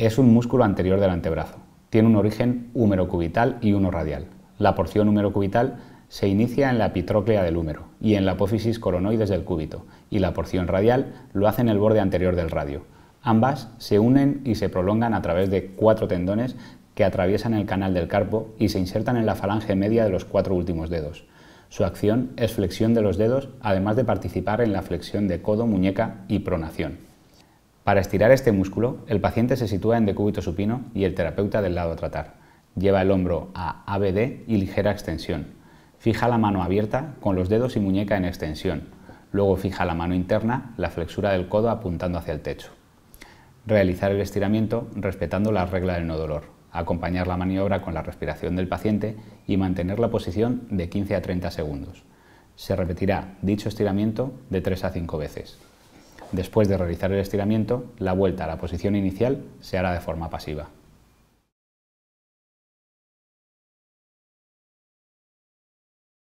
Es un músculo anterior del antebrazo. Tiene un origen húmero cubital y uno radial. La porción húmero cubital se inicia en la pitróclea del húmero y en la apófisis coronoides del cúbito, y la porción radial lo hace en el borde anterior del radio. Ambas se unen y se prolongan a través de cuatro tendones que atraviesan el canal del carpo y se insertan en la falange media de los cuatro últimos dedos. Su acción es flexión de los dedos, además de participar en la flexión de codo, muñeca y pronación. Para estirar este músculo, el paciente se sitúa en decúbito supino y el terapeuta del lado a tratar. Lleva el hombro a ABD y ligera extensión. Fija la mano abierta con los dedos y muñeca en extensión. Luego fija la mano interna, la flexura del codo apuntando hacia el techo. Realizar el estiramiento respetando la regla del no dolor. Acompañar la maniobra con la respiración del paciente y mantener la posición de 15 a 30 segundos. Se repetirá dicho estiramiento de 3 a 5 veces. Después de realizar el estiramiento, la vuelta a la posición inicial se hará de forma pasiva.